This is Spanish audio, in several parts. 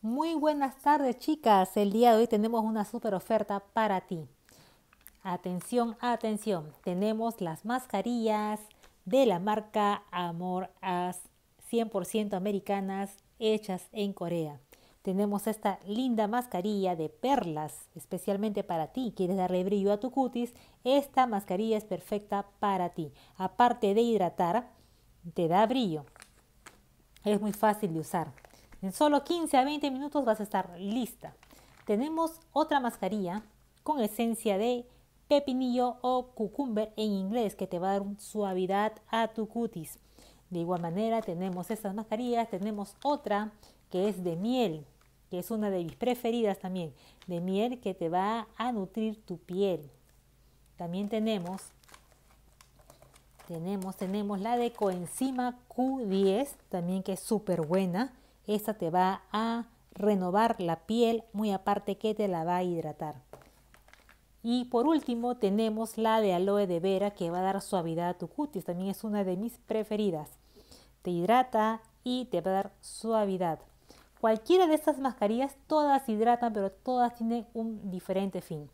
Muy buenas tardes chicas, el día de hoy tenemos una super oferta para ti. Atención, atención, tenemos las mascarillas de la marca Amor As 100% americanas hechas en Corea. Tenemos esta linda mascarilla de perlas, especialmente para ti. ¿Quieres darle brillo a tu cutis? Esta mascarilla es perfecta para ti. Aparte de hidratar, te da brillo. Es muy fácil de usar. En solo 15 a 20 minutos vas a estar lista. Tenemos otra mascarilla con esencia de pepinillo o cucumber en inglés que te va a dar suavidad a tu cutis. De igual manera tenemos estas mascarillas, tenemos otra que es de miel, que es una de mis preferidas también, de miel que te va a nutrir tu piel. También tenemos tenemos tenemos la de coenzima Q10, también que es súper buena. Esta te va a renovar la piel, muy aparte que te la va a hidratar. Y por último tenemos la de aloe de vera que va a dar suavidad a tu cutis, también es una de mis preferidas. Te hidrata y te va a dar suavidad. Cualquiera de estas mascarillas todas hidratan, pero todas tienen un diferente fin.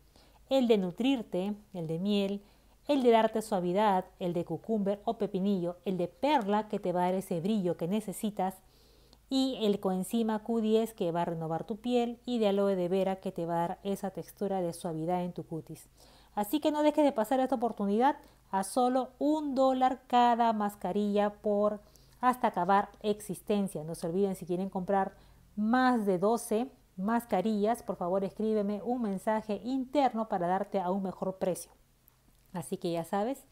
El de nutrirte, el de miel, el de darte suavidad, el de cucumber o pepinillo, el de perla que te va a dar ese brillo que necesitas, y el coenzima Q10 que va a renovar tu piel y de aloe de vera que te va a dar esa textura de suavidad en tu cutis. Así que no dejes de pasar esta oportunidad a solo un dólar cada mascarilla por hasta acabar existencia. No se olviden si quieren comprar más de 12 mascarillas, por favor escríbeme un mensaje interno para darte a un mejor precio. Así que ya sabes,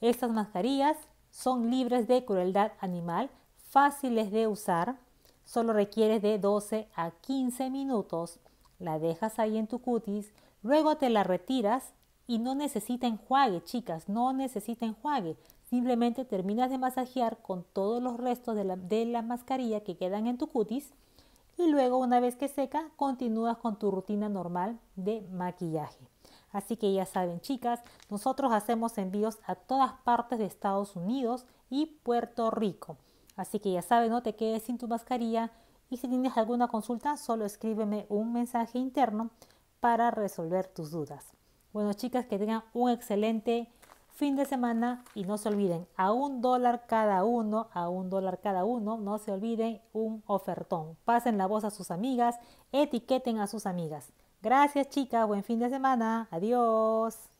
estas mascarillas son libres de crueldad animal, fáciles de usar, solo requieres de 12 a 15 minutos, la dejas ahí en tu cutis, luego te la retiras y no necesita enjuague, chicas, no necesita enjuague. Simplemente terminas de masajear con todos los restos de la, de la mascarilla que quedan en tu cutis y luego una vez que seca continúas con tu rutina normal de maquillaje. Así que ya saben chicas, nosotros hacemos envíos a todas partes de Estados Unidos y Puerto Rico. Así que ya sabes, no te quedes sin tu mascarilla y si tienes alguna consulta, solo escríbeme un mensaje interno para resolver tus dudas. Bueno, chicas, que tengan un excelente fin de semana y no se olviden, a un dólar cada uno, a un dólar cada uno, no se olviden un ofertón. Pasen la voz a sus amigas, etiqueten a sus amigas. Gracias, chicas, buen fin de semana, adiós.